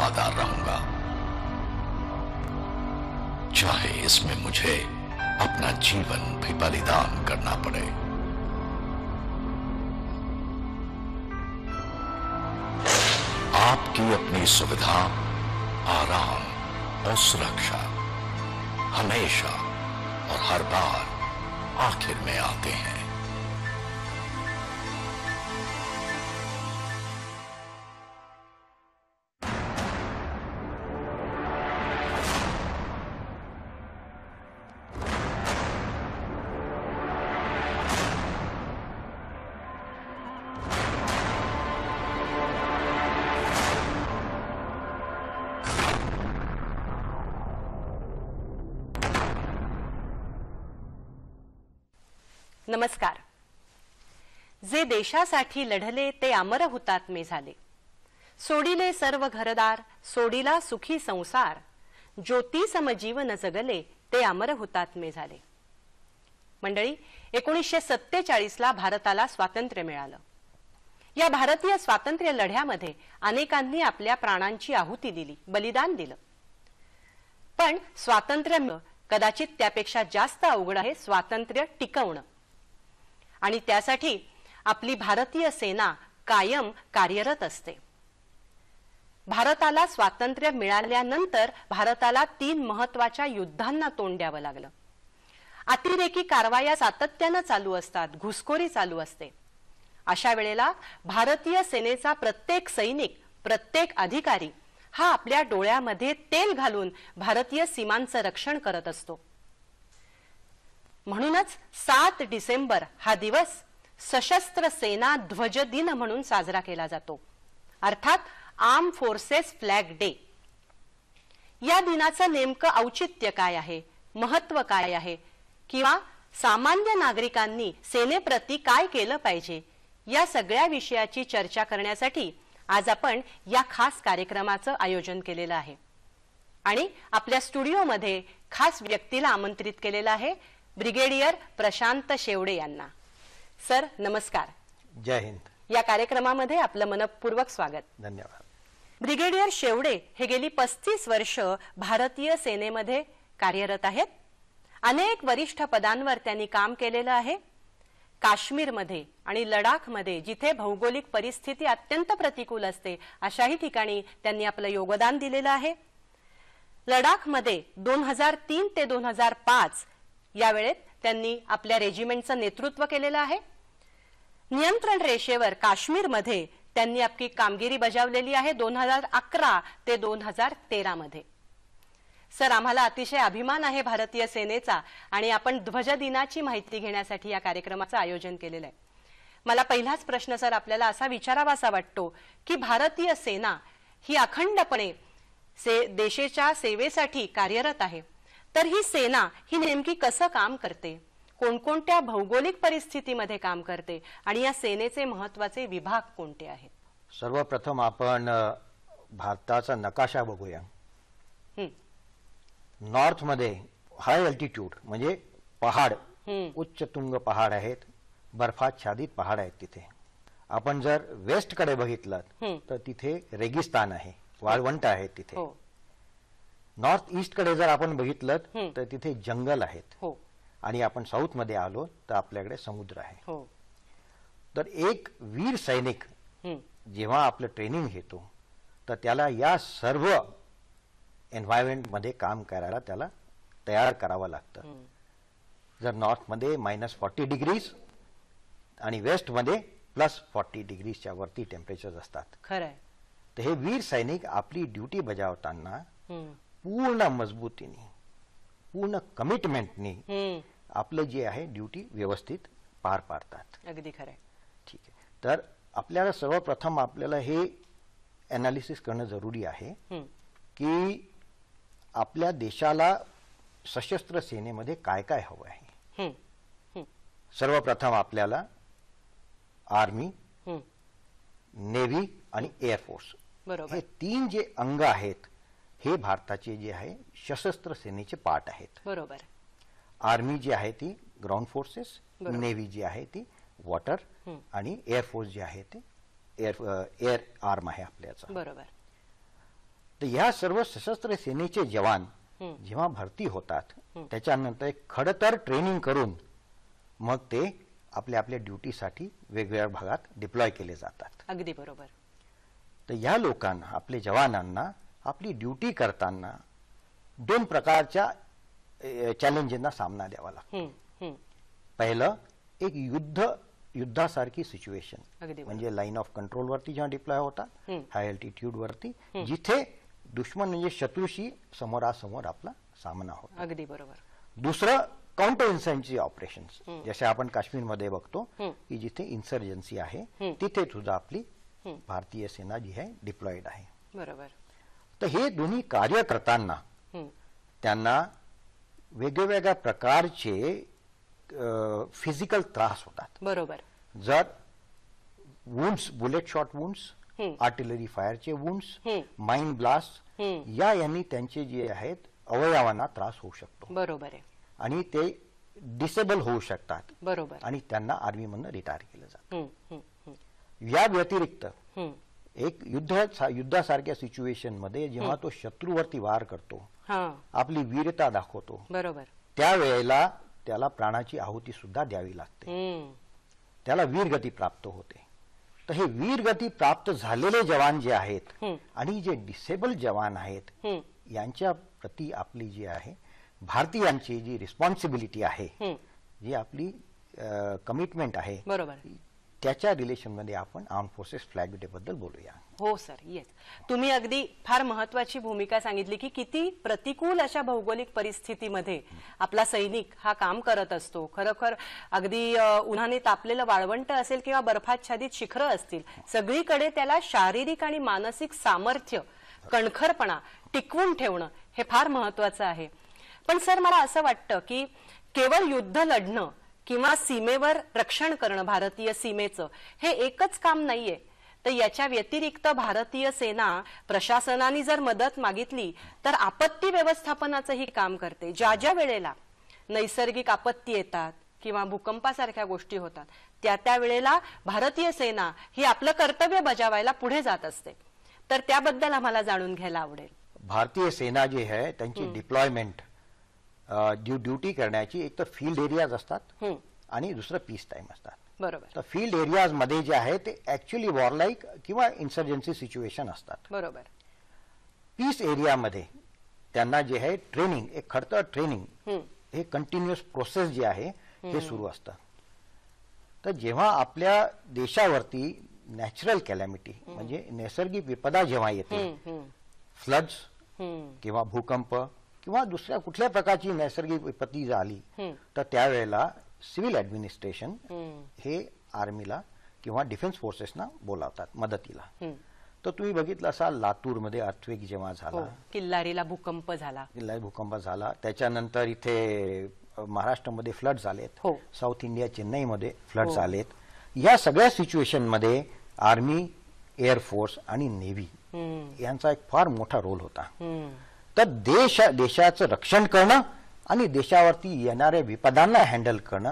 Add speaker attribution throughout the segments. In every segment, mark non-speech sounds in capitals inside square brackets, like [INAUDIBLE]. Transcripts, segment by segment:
Speaker 1: वफादार रहूंगा चाहे इसमें मुझे अपना जीवन भी बलिदान करना पड़े आपकी अपनी सुविधा आराम और सुरक्षा हमेशा और हर बार आखिर में आते हैं
Speaker 2: देशासाठी लढले ते अमर हुतात्मे झाले सोडिले सर्व घरदार सोडिला सुखी संसार ज्योती समजीवन जगले ते अमर हुतात्मे झाले मंडळी एकोणीसशे सत्तेचाळीसला भारताला स्वातंत्र्य मिळालं या भारतीय स्वातंत्र्य लढ्यामध्ये अनेकांनी आपल्या प्राणांची आहुती दिली बलिदान दिलं पण स्वातंत्र्य कदाचित त्यापेक्षा जास्त अवघड आहे स्वातंत्र्य टिकवणं आणि त्यासाठी आपली भारतीय सेना कायम कार्यरत असते भारताला स्वातंत्र्य मिळाल्यानंतर भारताला तीन महत्वाच्या युद्धांना तोंड द्यावं लागलं अतिरेकी कारवाया सातत्यानं चालू असतात घुसखोरी चालू असते अशा वेळेला भारतीय सेनेचा प्रत्येक सैनिक प्रत्येक अधिकारी हा आपल्या डोळ्यामध्ये तेल घालून भारतीय सीमांचं रक्षण करत असतो म्हणूनच सात डिसेंबर हा दिवस सशस्त्र सेना ध्वज दिन म्हणून साजरा केला जातो अर्थात आर्म फोर्सेस फ्लॅग डे या दिनाचं नेमकं औचित्य काय आहे महत्व काय आहे किंवा सामान्य नागरिकांनी सेनेप्रती काय केलं पाहिजे या सगळ्या विषयाची चर्चा करण्यासाठी आज आपण या खास कार्यक्रमाचं आयोजन केलेलं आहे आणि आपल्या स्टुडिओमध्ये खास व्यक्तीला आमंत्रित केलेलं आहे ब्रिगेडियर प्रशांत शेवडे यांना सर नमस्कार
Speaker 3: जय हिंद
Speaker 2: या कार्यक्रमामध्ये आपलं मनपूर्वक स्वागत धन्यवाद ब्रिगेडियर शेवडे हे गेली पस्तीस वर्ष भारतीय सेनेमध्ये कार्यरत आहेत अनेक वरिष्ठ पदांवर त्यांनी काम केलेलं आहे काश्मीरमध्ये आणि लडाखमध्ये जिथे भौगोलिक परिस्थिती अत्यंत प्रतिकूल असते अशाही ठिकाणी त्यांनी आपलं योगदान दिलेलं आहे लडाखमध्ये दोन हजार तीन ते दोन हजार पाच यावेळेत त्यांनी आपल्या रेजिमेंटचं नेतृत्व केलेलं आहे नियंत्रण रेषेवर काश्मीरमध्ये त्यांनी आपली कामगिरी बजावलेली आहे दोन हजार अकरा ते दोन हजार मध्ये सर आम्हाला अतिशय अभिमान आहे भारतीय सेनेचा आणि आपण ध्वज दिनाची माहिती घेण्यासाठी या कार्यक्रमाचं आयोजन केलेलं आहे मला पहिलाच प्रश्न सर आपल्याला असा विचारावासा वाटतो की भारतीय सेना ही अखंडपणे से देशाच्या सेवेसाठी कार्यरत आहे तर ही सेना ही नेमकी कसं काम करते कोणकोणत्या भौगोलिक परिस्थितीमध्ये काम करते आणि या सेनेचे महत्वाचे विभाग कोणते आहेत
Speaker 3: सर्वप्रथम आपण भारताचा नकाशा बघूया नॉर्थ मध्ये हाय अल्टिट्यूड म्हणजे पहाड उच्च तुंग पहाड आहेत बर्फाच्छादित पहाड आहेत तिथे आपण जर वेस्ट कडे बघितलं तर तिथे रेगिस्तान आहे वाळवंट आहे तिथे हो. नॉर्थ ईस्ट कडे जर आपण बघितलं तर तिथे जंगल आहेत हो आणि आपण साऊथ मध्ये आलो तर आपल्याकडे समुद्र आहे हो तर एक वीर सैनिक जेव्हा आपलं ट्रेनिंग घेतो तर त्याला या सर्व मध्ये काम करायला त्याला तयार करावं लागतं जर नॉर्थमध्ये मायनस फॉर्टी डिग्रीज आणि वेस्टमध्ये प्लस फॉर्टी डिग्रीजच्या वरती टेम्परेचर असतात खरं तर हे वीर सैनिक आपली ड्युटी बजावताना पूर्ण मजबूतीने पूर्ण कमिटमेंटने आपले जे आहे ड्युटी व्यवस्थित पार पाडतात अगदी खरं ठीक आहे तर आपल्याला सर्वप्रथम आपल्याला हे ॲनालिसिस करणं जरुरी आहे की आपल्या देशाला सशस्त्र सेनेमध्ये काय काय हवं
Speaker 1: आहे
Speaker 3: सर्वप्रथम आपल्याला आर्मी नेव्ही आणि एअरफोर्स हे तीन जे अंग आहेत हे भारताचे जे आहे सशस्त्र सेनेचे पार्ट आहेत बरोबर आर्मी जी आहे ती ग्राउंड फोर्सेस नेव्ही जी आहे ती वॉटर आणि एअरफोर्स जे आहे ते एअर एअर आर्म आहे आपल्याचा बरोबर तर या सर्व सशस्त्र सेनेचे जवान जेव्हा भरती होतात त्याच्यानंतर खडतर ट्रेनिंग करून मग ते आपल्या आपल्या ड्युटीसाठी वेगवेगळ्या भागात डिप्लॉय केले जातात अगदी बरोबर तर या लोकांना आपल्या जवानांना आपली ड्युटी करताना दोन प्रकारच्या चॅलेंजेसना सामना द्यावा
Speaker 4: लागतो
Speaker 3: पहिलं एक युद्ध युद्धासारखी सिच्युएशन म्हणजे लाईन ऑफ कंट्रोलवरती जेव्हा डिप्लॉय होता हाय वरती जिथे दुश्मन म्हणजे शत्रूशी समोरासमोर आपला सामना होतो
Speaker 1: अगदी बरोबर
Speaker 3: दुसरं काउंटर इन्सर्जन्सी ऑपरेशन जसे आपण काश्मीरमध्ये बघतो की जिथे इन्सर्जन्सी आहे तिथे सुद्धा आपली भारतीय सेना जी आहे डिप्लॉईड आहे बरोबर तर हे दोन्ही कार्य करताना त्यांना वेगवेगळ्या प्रकारचे फिजिकल त्रास होतात बरोबर जर wounds bullet shot wounds artillery फायरचे वुंड्स माइंड ब्लास्ट या यांनी त्यांचे जे आहेत अवयवांना त्रास होऊ शकतो बरोबर आहे आणि ते डिसेबल होऊ शकतात बरोबर आणि त्यांना आर्मी मधनं रिटायर केलं
Speaker 1: जातं
Speaker 3: या व्यतिरिक्त एक युद्ध युद्धासारख्या मध्ये जेव्हा तो शत्रूवरती वार करतो आपली वीरता दाखवतो बरोबर त्यावेळेला त्याला प्राणाची आहुती सुद्धा द्यावी लागते त्याला वीरगती प्राप्त होते तर हे वीरगती प्राप्त झालेले जवान जे आहेत आणि जे डिसेबल जवान आहेत यांच्या प्रती आपली जी आहे भारतीयांची जी रिस्पॉन्सिबिलिटी आहे जी आपली कमिटमेंट आहे बरोबर त्याच्या रिलेशनमध्ये आपण आर्म फोर्सेस फ्लॅग बद्दल बोलूया
Speaker 2: हो सर येस तुम्ही अगदी फार महत्वाची भूमिका सांगितली की किती प्रतिकूल अशा भौगोलिक परिस्थितीमध्ये आपला सैनिक हा काम करत असतो खरोखर अगदी उन्हाने तापलेलं वाळवंट असेल किंवा बर्फाच्छादित शिखरं असतील सगळीकडे त्याला शारीरिक आणि मानसिक सामर्थ्य कणखरपणा टिकवून ठेवणं हे फार महत्वाचं आहे पण सर मला असं वाटतं की केवळ युद्ध लढणं किंवा सीमेवर रक्षण करणं भारतीय सीमेचं हे एकच काम नाहीये तर याच्या व्यतिरिक्त भारतीय सेना प्रशासनाने जर मदत मागितली तर आपत्ती व्यवस्थापनाचंही काम करते ज्या ज्या वेळेला नैसर्गिक आपत्ती येतात किंवा भूकंपासारख्या गोष्टी होतात त्या त्या वेळेला भारतीय सेना ही आपलं कर्तव्य बजावायला पुढे जात असते तर त्याबद्दल आम्हाला जाणून घ्यायला आवडेल
Speaker 3: भारतीय सेना जी आहे त्यांची डिप्लॉयमेंट ड्युटी करण्याची एक तर फील्ड एरियाज असतात आणि दुसरं पीस टाइम असतात बरोबर तर फील्ड एरियाज मध्ये जे आहे ते ऍक्च्युली वॉरलाईक किंवा इन्सर्जन्सी सिच्युएशन असतात बरोबर पीस एरियामध्ये त्यांना जे आहे ट्रेनिंग एक खरतर ट्रेनिंग हे कंटिन्युअस प्रोसेस जे आहे ते सुरू असतं तर जेव्हा आपल्या देशावरती नॅचरल कॅलॅमिटी म्हणजे नैसर्गिक विपदा जेव्हा येते फ्लड्स किंवा भूकंप किंवा दुसऱ्या कुठल्या प्रकारची नैसर्गिक विपत्ती झाली तर त्यावेळेला सिव्हिल ऍडमिनिस्ट्रेशन हे आर्मीला किंवा डिफेन्स फोर्सेसना बोलावतात मदतीला तर तुम्ही बघितलं लातूर मध्ये अर्थवेक जेव्हा हो, झाला
Speaker 2: किल्लारीला भूकंप झाला
Speaker 3: किल्लारी भूकंप झाला त्याच्यानंतर इथे महाराष्ट्रामध्ये फ्लड झालेत हो. साऊथ इंडिया चेन्नईमध्ये फ्लड हो. झालेत या सगळ्या सिच्युएशन मध्ये आर्मी एअरफोर्स आणि नेव्ही यांचा एक फार मोठा रोल होता तर देश देशाचं रक्षण करणं आणि देशावरती येणाऱ्या विपदांना हँडल करणं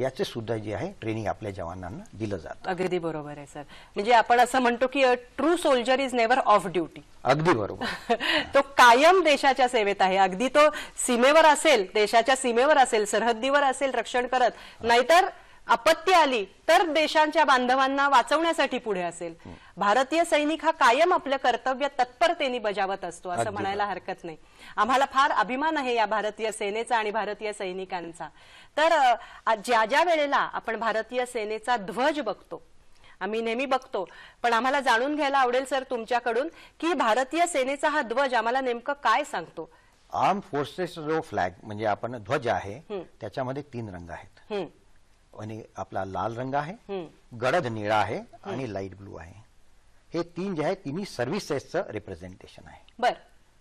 Speaker 3: याचे सुद्धा जे आहे ट्रेनिंग आपल्या जवानांना दिलं जातं
Speaker 1: अगदी बरोबर
Speaker 2: आहे सर म्हणजे आपण असं म्हणतो की true soldier is never off duty
Speaker 3: अगदी बरोबर
Speaker 2: [LAUGHS] तो कायम देशाच्या सेवेत आहे अगदी तो सीमेवर असेल देशाच्या सीमेवर असेल सरहद्दीवर असेल रक्षण करत नाहीतर आपत्ती आली तर देशांच्या बांधवांना वाचवण्यासाठी पुढे असेल भारतीय सैनिक हा कायम आपलं कर्तव्य तत्परतेने बजावत असतो असं म्हणायला हरकत नाही आम्हाला फार अभिमान आहे या भारतीय सेनेचा आणि भारतीय सैनिकांचा तर ज्या ज्या वेळेला आपण भारतीय सेनेचा ध्वज बघतो आम्ही नेहमी बघतो पण आम्हाला जाणून घ्यायला आवडेल सर तुमच्याकडून की भारतीय सेनेचा हा ध्वज आम्हाला नेमकं काय सांगतो
Speaker 3: आर्म फोर्सेस जो फ्लॅग म्हणजे आपण ध्वज आहे त्याच्यामध्ये तीन रंग आहेत आणि आपला लाल रंग आहे गडद निळा आहे आणि लाईट ब्लू आहे हे तीन जे आहे तिन्ही सर्व्हिसेसचं रिप्रेझेंटेशन आहे बर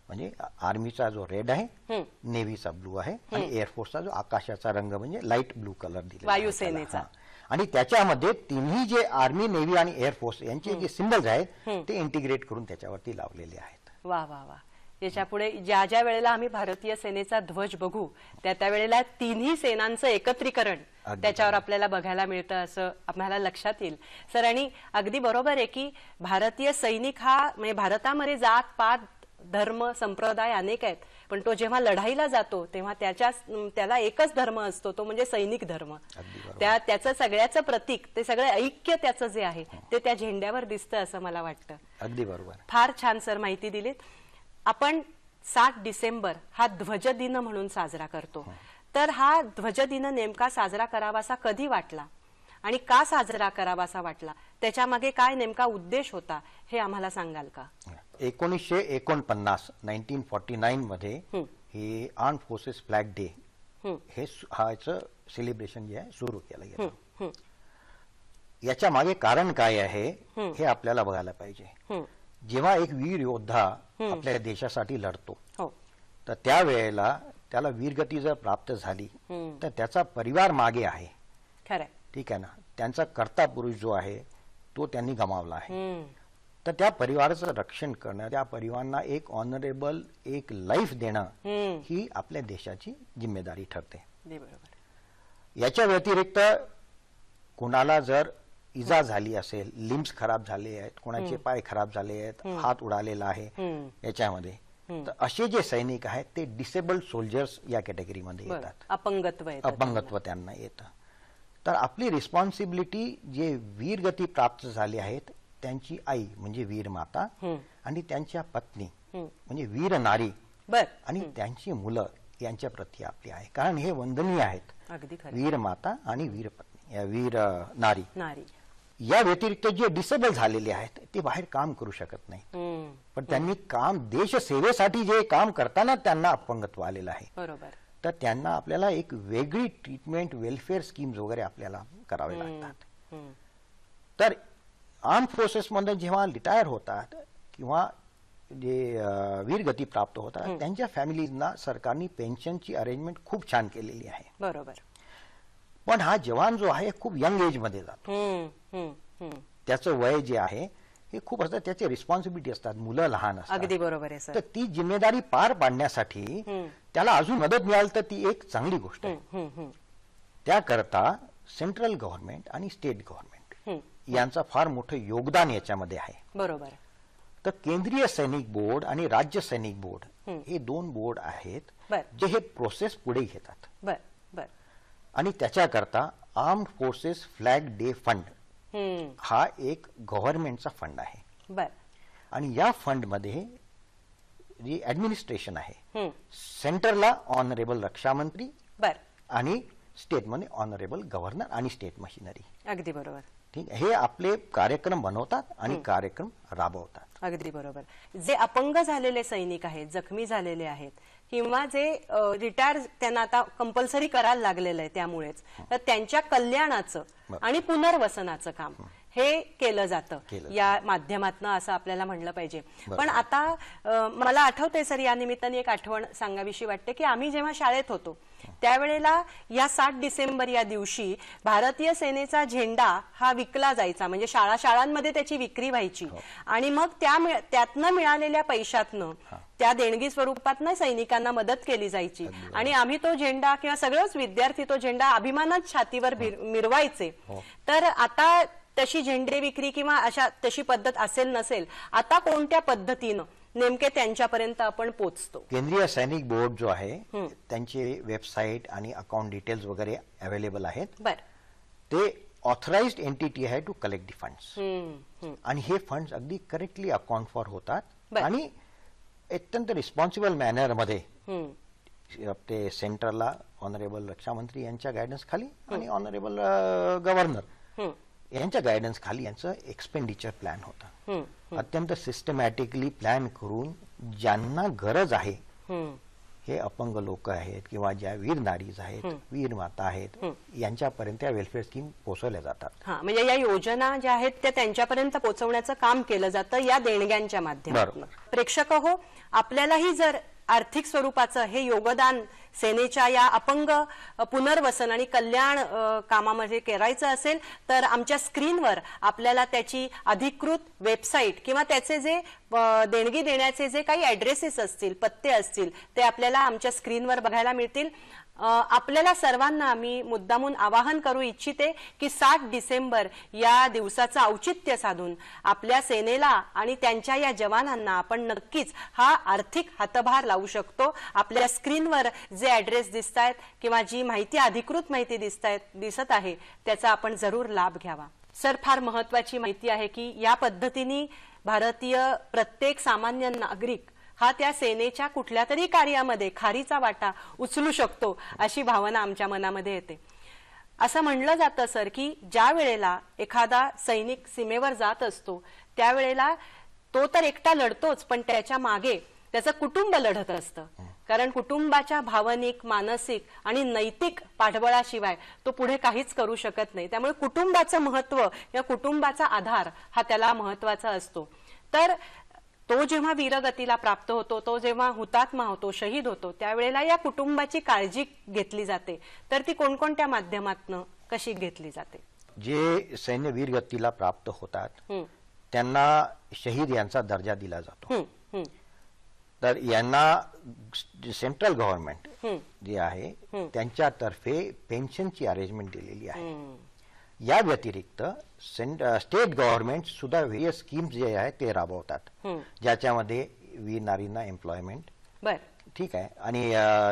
Speaker 3: म्हणजे आर्मीचा जो रेड आहे नेव्हीचा ब्लू आहे आणि एअरफोर्सचा जो आकाशाचा रंग म्हणजे लाईट ब्लू कलर दिला
Speaker 2: वायुसेनेचा
Speaker 3: आणि त्याच्यामध्ये तिन्ही जे आर्मी नेव्ही आणि एअरफोर्स यांचे जे सिंबल्स आहेत ते इंटिग्रेट करून त्याच्यावरती लावलेले आहेत
Speaker 2: वा वा वा याच्यापुढे ज्या ज्या वेळेला आम्ही भारतीय सेनेचा ध्वज बघू त्या त्यावेळेला तिन्ही सेनांचं एकत्रीकरण त्याच्यावर आपल्याला बघायला मिळतं असं आपल्याला लक्षात येईल सर आणि अगदी बरोबर आहे की भारतीय सैनिक हा म्हणजे भारतामध्ये जात पात धर्म संप्रदाय अनेक आहेत पण तो जेव्हा लढाईला जातो तेव्हा त्याच्या त्याला एकच धर्म असतो तो म्हणजे सैनिक धर्म त्या त्याचं सगळ्याचं प्रतीक ते सगळं ऐक्य त्याचं जे आहे हो. ते त्या झेंड्यावर दिसतं असं मला वाटतं अगदी बरोबर फार छान सर माहिती दिलीत आपण सात डिसेंबर हा ध्वजदिन म्हणून साजरा करतो हो. तर हा ध्वजदिन नेमका साजरा करावासा कधी वाटला आणि का साजरा करावासा वाटला त्याच्या मागे काय नेमका उद्देश होता हे आम्हाला सांगाल का
Speaker 3: एकोणीसशे एकोणपन्नास नाईन्टीन फोर्टी नाईन मध्ये हे आर्म फोर्सेस फ्लॅग डे हे सेलिब्रेशन जे आहे सुरू केलं गेलं याच्या मागे कारण काय आहे हे आपल्याला बघायला पाहिजे जेव्हा एक वीर योद्धा आपल्या देशासाठी लढतो हो. तर त्यावेळेला त्याला वीरगती जर प्राप्त झाली तर त्याचा परिवार मागे आहे ठीक आहे ना त्यांचा कर्ता पुरुष जो आहे तो त्यांनी गमावला आहे तर त्या परिवाराचं रक्षण करणं त्या परिवारांना एक ऑनरेबल एक लाईफ देणं ही आपल्या देशाची जिम्मेदारी ठरते याच्या व्यतिरिक्त कोणाला जर इजा झाली असेल लिम्स खराब झाले आहेत कोणाचे पाय खराब झाले आहेत हात उडालेला आहे याच्यामध्ये तर असे जे सैनिक आहेत ते डिसेबल्ड सोल्जर्स या कॅटेगरीमध्ये येतात अपंगत्व अपंगत्व त्यांना येतं तर आपली रिस्पॉन्सिबिलिटी जे वीरगती प्राप्त झाले आहेत त्यांची आई म्हणजे वीर माता आणि त्यांच्या पत्नी म्हणजे वीर नारी आणि त्यांची मुलं यांच्या प्रती आपली आहे कारण हे वंदनीय
Speaker 1: आहेत वीर
Speaker 3: माता आणि वीर पत्नी वीर नारी नारी या व्यतिरिक्त जे डिसेबल झालेले आहेत ते बाहेर काम करू शकत नाही पण त्यांनी काम देशसेवेसाठी जे काम करताना त्यांना अपंगत्व आलेलं आहे बरोबर तर त्यांना आपल्याला एक वेगळी ट्रीटमेंट वेलफेअर स्कीम वगैरे आपल्याला करावे
Speaker 4: लागतात
Speaker 3: तर आर्म फोर्सेसमध्ये जेव्हा रिटायर होतात किंवा जे वीरगती प्राप्त होतात त्यांच्या फॅमिलीजना सरकारनी पेन्शनची अरेंजमेंट खूप छान केलेली आहे बरोबर पण हा जवान जो आहे खूप यंग एज मध्ये
Speaker 1: जातो
Speaker 3: त्याचं वय जे आहे हे खूप असतात त्याचे रिस्पॉन्सिबिलिटी असतात मुलं लहान असतात अगदी
Speaker 1: बरोबर आहे तर
Speaker 3: ती जिम्मेदारी पार पाडण्यासाठी त्याला अजून मदत मिळाली तर ती एक चांगली गोष्ट आहे त्याकरता सेंट्रल गव्हर्नमेंट आणि स्टेट
Speaker 4: गव्हर्नमेंट
Speaker 3: यांचा फार मोठं योगदान याच्यामध्ये आहे बरोबर तर केंद्रीय सैनिक बोर्ड आणि राज्य सैनिक बोर्ड हे दोन बोर्ड आहेत जे हे प्रोसेस पुढे घेतात आणि त्याच्याकरता arm forces flag day fund हा एक गव्हर्नमेंटचा फंड आहे आणि या मध्ये जी ऍडमिनिस्ट्रेशन आहे सेंटरला ऑनरेबल रक्षा मंत्री आणि स्टेट मध्ये ऑनरेबल गव्हर्नर आणि स्टेट मशिनरी अगदी बरोबर ठीक हे आपले कार्यक्रम बनवतात आणि कार्यक्रम राबवतात
Speaker 2: अगदी बरोबर जे अपंग झालेले सैनिक आहेत जखमी झालेले आहेत किंवा जे रिटायर त्यांना आता कंपल्सरी करायला लागलेलं आहे त्यामुळेच तर त्यांच्या कल्याणाचं आणि पुनर्वसनाचं काम हे केलं जातं या माध्यमातनं असं आपल्याला म्हणलं पाहिजे पण आता मला आठवतंय सर या निमित्ताने एक आठवण सांगावीशी वाटते की आम्ही जेव्हा शाळेत होतो त्यावेळेला या सात डिसेंबर या दिवशी भारतीय सेनेचा झेंडा हा विकला जायचा म्हणजे शाळा शाळांमध्ये त्याची विक्री व्हायची हो. आणि मग त्या त्यातनं मिळालेल्या पैशातनं त्या देणगी स्वरूपातनं सैनिकांना मदत केली जायची आणि आम्ही तो झेंडा किंवा सगळेच विद्यार्थी तो झेंडा अभिमानात छातीवर मिरवायचे हो. तर आता तशी झेंडे विक्री किंवा अशा तशी पद्धत असेल नसेल आता कोणत्या पद्धतीनं नेमके त्यांच्यापर्यंत आपण पोहोचतो
Speaker 3: केंद्रीय सैनिक बोर्ड जो आहे त्यांची वेबसाईट आणि अकाउंट डिटेल्स वगैरे अवेलेबल आहेत बर ते ऑथराइज एंटिटी आहे टू कलेक्ट दी
Speaker 4: फंड्स
Speaker 3: आणि हे फंड्स अगदी करेक्टली अकाउंट फॉर होतात आणि अत्यंत रिस्पॉन्सिबल मॅनर
Speaker 4: मध्ये
Speaker 3: ते सेंटरला ऑनरेबल रक्षामंत्री यांच्या गायडन्स खाली आणि ऑनरेबल गव्हर्नर यांच्या गायडन्स खाली यांचं एक्सपेंडिचर प्लॅन
Speaker 4: होता
Speaker 3: अत्यंत सिस्टमॅटिकली प्लॅन करून ज्यांना गरज आहे हे अपंग लोक आहेत किंवा ज्या वीर नारीज आहेत वीर माता आहेत यांच्यापर्यंत या वेलफेअर स्कीम पोहोचवल्या जातात
Speaker 2: म्हणजे या योजना ज्या आहेत त्या त्यांच्यापर्यंत पोहोचवण्याचं काम केलं जातं या देणग्यांच्या माध्यमातून प्रेक्षक हो आपल्यालाही जर आर्थिक स्वरूपाचं हे योगदान सेनेच्या या अपंग पुनर्वसन आणि कल्याण कामामध्ये करायचं असेल तर आमच्या स्क्रीनवर आपल्याला त्याची अधिकृत वेबसाईट किंवा त्याचे जे देणगी देण्याचे जे काही ॲड्रेसेस असतील पत्ते असतील ते आपल्याला आमच्या स्क्रीनवर बघायला मिळतील आपल्याला सर्वांना मी मुद्दामून आवाहन करू इच्छिते की सात डिसेंबर या दिवसाचं औचित्य साधून आपल्या सेनेला आणि त्यांच्या या जवानांना आपण नक्कीच हा आर्थिक हातभार लावू शकतो आपल्या स्क्रीनवर जे ऍड्रेस दिसतायत आहेत किंवा जी माहिती अधिकृत माहिती दिसत दिसत आहे त्याचा आपण जरूर लाभ घ्यावा सर फार महत्वाची माहिती आहे की या पद्धतीने भारतीय प्रत्येक सामान्य नागरिक हा त्या सेनेच्या कुठल्या तरी कार्यामध्ये खारीचा वाटा उचलू शकतो अशी भावना आमच्या मनामध्ये येते असं म्हणलं जातं सर की ज्या वेळेला एखादा सैनिक सीमेवर जात असतो त्यावेळेला तो तर एकटा लढतोच पण त्याच्या मागे त्याचं कुटुंब लढत असतं कारण कुटुंबाच्या भावनिक मानसिक आणि नैतिक पाठबळाशिवाय तो पुढे काहीच करू शकत नाही त्यामुळे कुटुंबाचं महत्व या कुटुंबाचा आधार हा त्याला महत्वाचा असतो तर तो जेव्हा वीरगतीला प्राप्त होतो तो जेव्हा हुतात्मा होतो शहीद होतो त्यावेळेला या कुटुंबाची काळजी घेतली जाते तर ती कोणकोणत्या माध्यमातनं कशी घेतली जाते
Speaker 3: जे सैन्य वीरगतीला प्राप्त होतात त्यांना शहीद यांचा दर्जा दिला जातो तर यांना सेंट्रल गव्हर्नमेंट जे आहे त्यांच्यातर्फे पेन्शनची अरेंजमेंट दिलेली आहे या व्यतिरिक्त स्टेट गव्हर्नमेंट सुद्धा व्हेरियस स्कीम्स जे आहे ते राबवतात ज्याच्यामध्ये वी नारींना एम्प्लॉयमेंट ठीक आहे आणि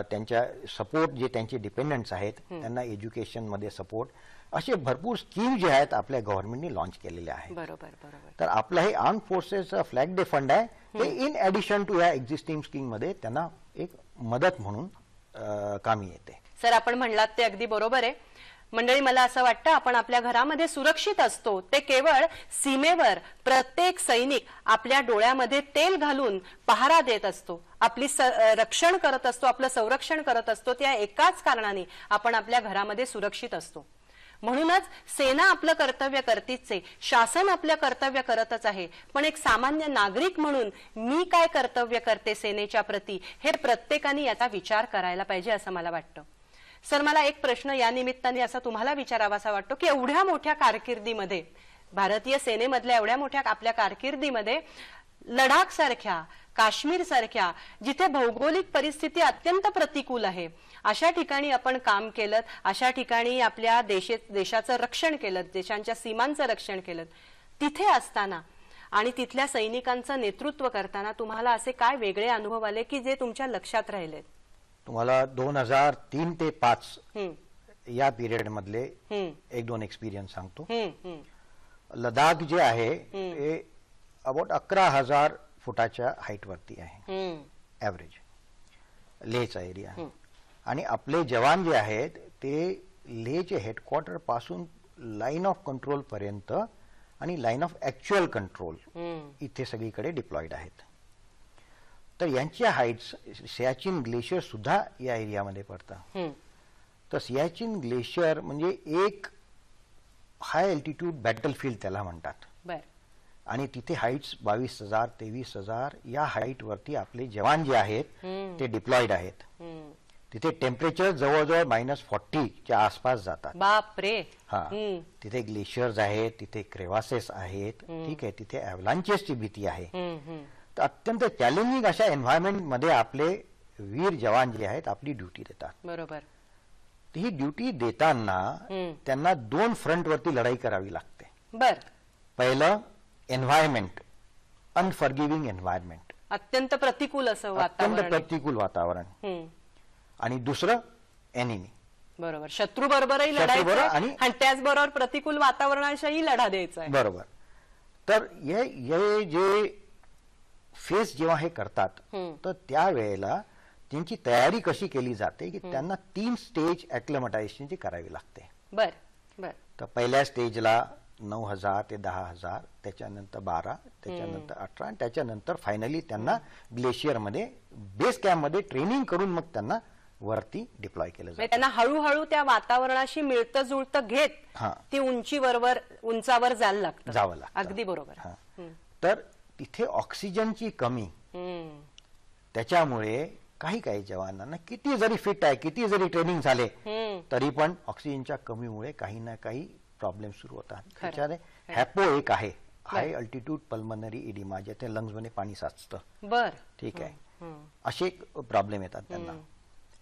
Speaker 3: त्यांच्या सपोर्ट जे त्यांचे डिपेंडंट्स आहेत त्यांना एज्युकेशन मध्ये सपोर्ट असे भरपूर स्कीम जे आहेत आपल्या गव्हर्नमेंटने लॉन्च केलेले आहेत बरोबर तर आपला हे arm forces flag day fund आहे ते इन ऍडिशन टू या एक्झिस्टिंग स्कीम मध्ये त्यांना एक मदत म्हणून कामी येते
Speaker 2: सर आपण म्हणलात ते अगदी बरोबर आहे मंडळी मला असं वाटतं आपण आपल्या घरामध्ये सुरक्षित असतो ते केवळ सीमेवर प्रत्येक सैनिक आपल्या डोळ्यामध्ये तेल घालून पहारा देत असतो आपली रक्षण करत असतो आपलं संरक्षण करत असतो त्या एकाच कारणाने आपण आपल्या घरामध्ये सुरक्षित असतो म्हणूनच सेना आपलं कर्तव्य करतीच आहे शासन आपलं कर्तव्य करतच आहे पण एक सामान्य नागरिक म्हणून मी काय कर्तव्य करते सेनेच्या प्रती हे प्रत्येकाने याचा विचार करायला पाहिजे असं मला वाटतं सर मला एक प्रश्न या निमित्ताने असा तुम्हाला विचारावासा वाटतो की एवढ्या मोठ्या कारकिर्दीमध्ये भारतीय सेनेमधल्या एवढ्या मोठ्या आपल्या कारकिर्दीमध्ये लडाख सारख्या काश्मीर सारख्या जिथे भौगोलिक परिस्थिती अत्यंत प्रतिकूल आहे अशा ठिकाणी आपण काम केलं अशा ठिकाणी आपल्या देशे देशाचं रक्षण केलं देशांच्या सीमांचं रक्षण केलं तिथे असताना आणि तिथल्या सैनिकांचं नेतृत्व करताना तुम्हाला असे काय वेगळे अनुभव आले की जे तुमच्या लक्षात राहिलेत
Speaker 3: तुम्हाला दोन हजार तीन ते पाच या पिरियड मधले एक दोन एक्सपिरियन्स सांगतो लडाख जे आहे ते अबाउट अकरा हजार फुटाच्या वरती आहे एव्हरेज लेहचा एरिया आणि आपले जवान जे आहेत ते लेहचे हेडक्वार्टर पासून लाईन ऑफ कंट्रोल पर्यंत आणि लाईन ऑफ ऍक्च्युअल कंट्रोल इथे सगळीकडे डिप्लॉइड आहेत तर यांच्या हाईट्स सियाचिन ग्लेशियर सुद्धा या एरियामध्ये पडतात तर सियाचिन ग्लेशियर म्हणजे एक हाय अल्टिट्यूड बॅटल फील्ड त्याला म्हणतात आणि तिथे हाईट्स बावीस हजार तेवीस हजार या हाईट वरती आपले जवान जे आहेत ते डिप्लॉइड आहेत तिथे टेम्परेचर जवळजवळ मायनस फॉर्टीच्या आसपास जातात
Speaker 2: बापरे
Speaker 3: हा तिथे ग्लेशियर्स आहेत तिथे क्रेवासेस आहेत ठीक आहे तिथे अवलांचेसची भीती आहे अत्यंत चॅलेंजिंग अशा मध्ये आपले वीर जवान जे आहेत आपली ड्युटी देतात बरोबर ही ड्युटी देताना त्यांना दोन फ्रंटवरती लढाई करावी लागते बर पहिलं एन्व्हायरमेंट अनफॉरगिव्हिंग एन्व्हायरमेंट
Speaker 2: अत्यंत प्रतिकूल असं
Speaker 3: अत्यंत प्रतिकूल वातावरण आणि दुसरं एनिमी
Speaker 2: बरोबर शत्रू बरोबरही लढाई आणि त्याचबरोबर प्रतिकूल वातावरणाशीही लढा द्यायचा
Speaker 3: बरोबर तर हे जे फेस जेव्हा हे करतात तर त्यावेळेला त्यांची तयारी कशी केली जाते की त्यांना तीन स्टेज ॲक्लमटायझेशनची करावी लागते
Speaker 1: बर बर
Speaker 3: तर पहिल्या स्टेजला नऊ हजार ते दहा हजार त्याच्यानंतर बारा त्याच्यानंतर अठरा आणि त्याच्यानंतर फायनली त्यांना मध्ये बेस कॅम्प मध्ये ट्रेनिंग करून मग त्यांना वरती डिप्लॉय केलं म्हणजे
Speaker 2: जातं त्यांना हळूहळू त्या वातावरणाशी मिळतं जुळतं घेत ती उंचीवरवर उंचावर जायला लागतं
Speaker 3: जावं लागतं अगदी बरोबर तर तिथे ऑक्सिजनची कमी त्याच्यामुळे काही काही जवानांना किती जरी फिट आहे किती जरी ट्रेनिंग झाले तरी पण ऑक्सिजनच्या कमीमुळे काही ना काही प्रॉब्लेम सुरू होतात त्याच्याने हॅपो एक आहे high altitude pulmonary oedema lungs मध्ये पाणी साचतं
Speaker 4: बर ठीक आहे
Speaker 3: असे प्रॉब्लेम येतात त्यांना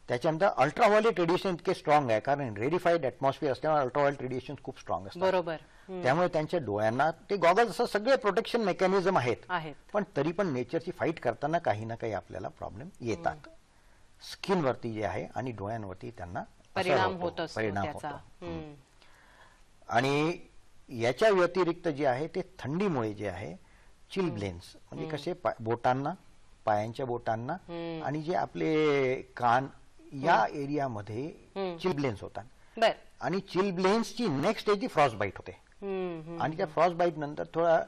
Speaker 3: त्याच्यानंतर अल्ट्राव्हायलेट रेडिएशन इतके स्ट्रॉंग आहे कारण रेडिफाईड ऍटमॉस्फिअर असल्यामुळे अल्ट्राव्हायलेट रेडिएशन खूप स्ट्रॉंग असतं बरोबर त्यामुळे त्यांच्या डोळ्यांना ते गॉगल असं सगळे प्रोटेक्शन मेकॅनिझम आहेत पण तरी पण नेचरची फाईट करताना काही ना काही आपल्याला प्रॉब्लेम येतात स्किनवरती जे आहे आणि डोळ्यांवरती त्यांना परिणाम होतो परिणाम होतो आणि याच्या व्यतिरिक्त जे आहे ते थंडीमुळे जे आहे चिल ब्लेन्स म्हणजे कसे बोटांना पायांच्या बोटांना आणि जे आपले कान या एरियामध्ये चिलब्लेन्स होतात आणि ची नेक्स्ट स्टेज फ्रॉस्ट बाईट होते आणि त्या फ्रॉस्ट बाईट नंतर थोडा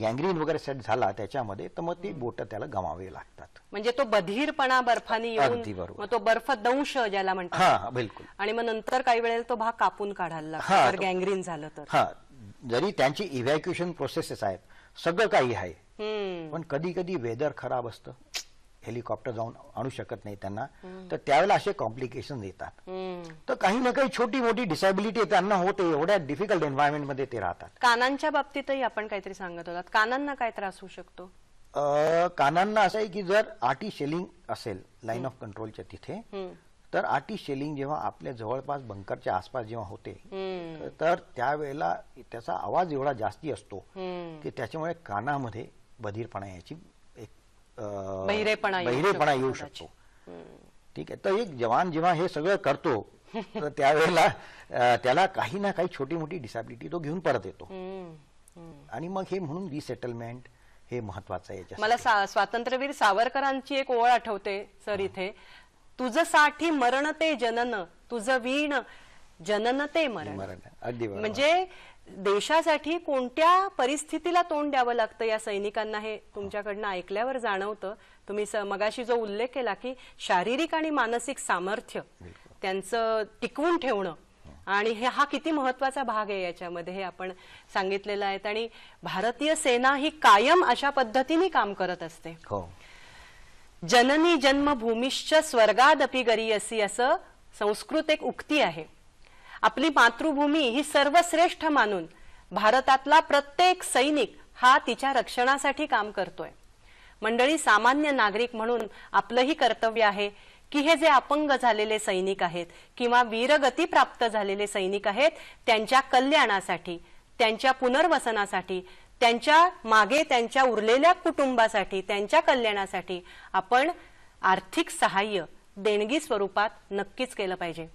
Speaker 3: गँग्रीन वगैरे सेट झाला त्याच्यामध्ये तर मग ती बोट त्याला गमावी लागतात
Speaker 2: म्हणजे तो बधीरपणा बर्फानी येऊन तो बर्फ दंश ज्याला म्हणतात हा बिलकुल आणि मग नंतर काही वेळेला तो भाग कापून काढायला लागतो गँग्रीन झालं तर हा
Speaker 3: जरी त्यांची इव्हॅक्युएशन प्रोसेसेस आहेत सगळं काही आहे पण कधी कधी वेदर खराब असतं हेलिकॉप्टर जाऊन आणू शकत नाही त्यांना तर त्यावेळेला असे कॉम्प्लिकेशन येतात तर काही ना काही छोटी मोठी डिसेबिलिटी त्यांना होते एवढ्या डिफिकल्ट मध्ये ते राहतात
Speaker 2: कानांच्या बाबतीतही आपण काहीतरी सांगत होतात कानांना काय त्रास होऊ शकतो
Speaker 3: कानांना असं आहे की जर आटी शेलिंग असेल लाईन ऑफ कंट्रोलच्या तिथे तर आटी शेलिंग जेव्हा आपल्या जवळपास बंकरच्या आसपास जेव्हा होते तर त्यावेळेला त्याचा आवाज एवढा जास्ती असतो की त्याच्यामुळे कानामध्ये बधीरपणा याची बहिरेपणा येऊ शकतो ठीक आहे तर एक जवान जेव्हा हे सगळं करतो तर [LAUGHS] त्यावेळेला त्याला काही ना काही छोटी मोठी डिसॅबिलिटी तो घेऊन परत येतो आणि मग हे म्हणून रिसेटलमेंट हे महत्वाचं आहे
Speaker 2: मला स्वातंत्र्यवीर सावरकरांची एक ओळ आठवते सर इथे तुझं साठी मरण ते जनन तुझं वीण जनन ते मरण
Speaker 1: अगदी म्हणजे
Speaker 2: देशासाठी कोणत्या परिस्थितीला तोंड द्यावं लागतं या सैनिकांना हे तुमच्याकडनं ऐकल्यावर जाणवतं तुम्ही मगाशी जो उल्लेख केला की शारीरिक आणि मानसिक सामर्थ्य त्यांचं टिकवून ठेवणं आणि हे हा किती महत्वाचा भाग आहे याच्यामध्ये हे आपण सांगितलेलं आहे आणि भारतीय सेना ही कायम अशा पद्धतीने काम करत असते हो जननी जन्मभूमीश्च स्वर्गादपी गरी असी असं संस्कृत एक उक्ती आहे आपली मातृभूमी ही सर्वश्रेष्ठ मानून भारतातला प्रत्येक सैनिक हा तिच्या रक्षणासाठी काम करतोय मंडळी सामान्य नागरिक म्हणून आपलंही कर्तव्य आहे की हे जे अपंग झालेले सैनिक आहेत किंवा वीरगती प्राप्त झालेले सैनिक आहेत त्यांच्या कल्याणासाठी त्यांच्या पुनर्वसनासाठी त्यांच्या मागे त्यांच्या उरलेल्या कुटुंबासाठी त्यांच्या कल्याणासाठी आपण आर्थिक सहाय्य देणगी स्वरूपात नक्कीच केलं पाहिजे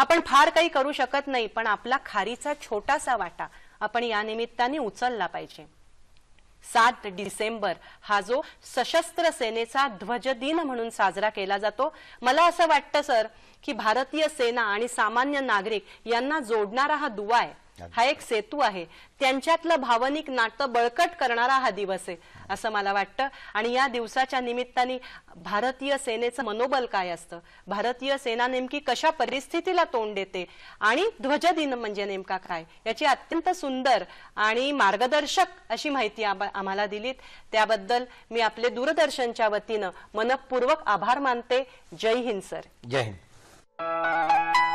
Speaker 2: आपण फार काही करू शकत नाही पण आपला खारीचा छोटासा वाटा आपण या निमित्ताने उचलला पाहिजे सात डिसेंबर हा जो सशस्त्र सेनेचा ध्वज दिन म्हणून साजरा केला जातो मला असं वाटतं सर की भारतीय सेना आणि सामान्य नागरिक यांना जोडणारा हा दुवा आहे हा एक सेतू आहे त्यांच्यातलं भावनिक नातं बळकट करणारा हा दिवस आहे असं मला वाटतं आणि या दिवसाच्या निमित्ताने भारतीय सेनेचं मनोबल काय असतं भारतीय सेना नेमकी कशा परिस्थितीला तोंड देते आणि ध्वज दिन म्हणजे नेमका काय याची अत्यंत सुंदर आणि मार्गदर्शक अशी माहिती आम्हाला दिलीत त्याबद्दल मी आपले दूरदर्शनच्या वतीनं मनपूर्वक आभार मानते जय हिंद सर
Speaker 4: जय हिंद